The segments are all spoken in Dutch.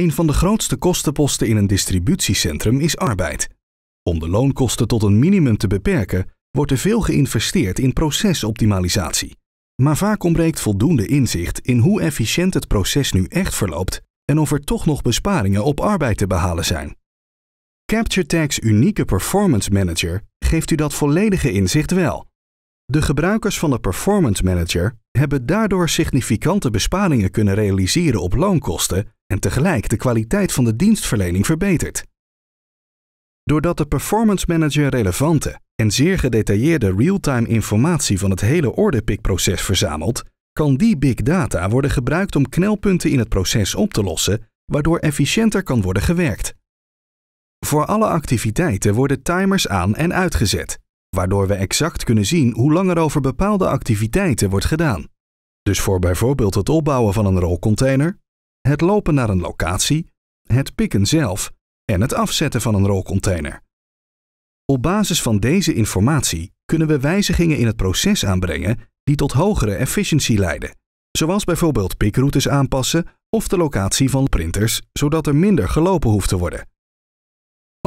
Een van de grootste kostenposten in een distributiecentrum is arbeid. Om de loonkosten tot een minimum te beperken, wordt er veel geïnvesteerd in procesoptimalisatie. Maar vaak ontbreekt voldoende inzicht in hoe efficiënt het proces nu echt verloopt en of er toch nog besparingen op arbeid te behalen zijn. CaptureTag's unieke Performance Manager geeft u dat volledige inzicht wel. De gebruikers van de Performance Manager hebben daardoor significante besparingen kunnen realiseren op loonkosten en tegelijk de kwaliteit van de dienstverlening verbeterd. Doordat de performance manager relevante en zeer gedetailleerde real-time informatie van het hele orderpickproces verzamelt, kan die big data worden gebruikt om knelpunten in het proces op te lossen, waardoor efficiënter kan worden gewerkt. Voor alle activiteiten worden timers aan en uitgezet, waardoor we exact kunnen zien hoe lang er over bepaalde activiteiten wordt gedaan. Dus voor bijvoorbeeld het opbouwen van een rolcontainer, het lopen naar een locatie, het pikken zelf en het afzetten van een rolcontainer. Op basis van deze informatie kunnen we wijzigingen in het proces aanbrengen die tot hogere efficiëntie leiden, zoals bijvoorbeeld pikroutes aanpassen of de locatie van printers, zodat er minder gelopen hoeft te worden.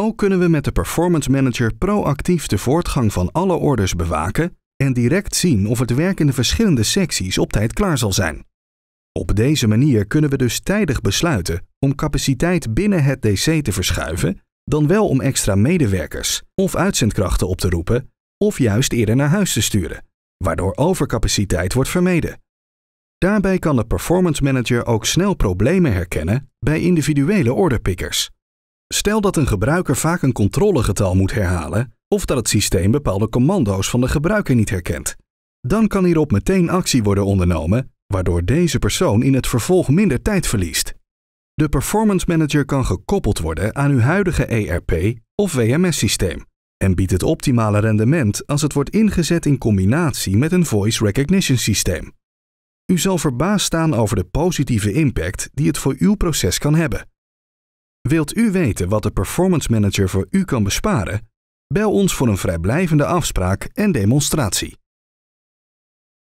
Ook kunnen we met de Performance Manager proactief de voortgang van alle orders bewaken en direct zien of het werk in de verschillende secties op tijd klaar zal zijn. Op deze manier kunnen we dus tijdig besluiten om capaciteit binnen het DC te verschuiven, dan wel om extra medewerkers of uitzendkrachten op te roepen of juist eerder naar huis te sturen, waardoor overcapaciteit wordt vermeden. Daarbij kan de Performance Manager ook snel problemen herkennen bij individuele orderpickers Stel dat een gebruiker vaak een controlegetal moet herhalen of dat het systeem bepaalde commando's van de gebruiker niet herkent. Dan kan hierop meteen actie worden ondernomen, waardoor deze persoon in het vervolg minder tijd verliest. De Performance Manager kan gekoppeld worden aan uw huidige ERP of WMS-systeem en biedt het optimale rendement als het wordt ingezet in combinatie met een voice recognition systeem. U zal verbaasd staan over de positieve impact die het voor uw proces kan hebben. Wilt u weten wat de Performance Manager voor u kan besparen? Bel ons voor een vrijblijvende afspraak en demonstratie.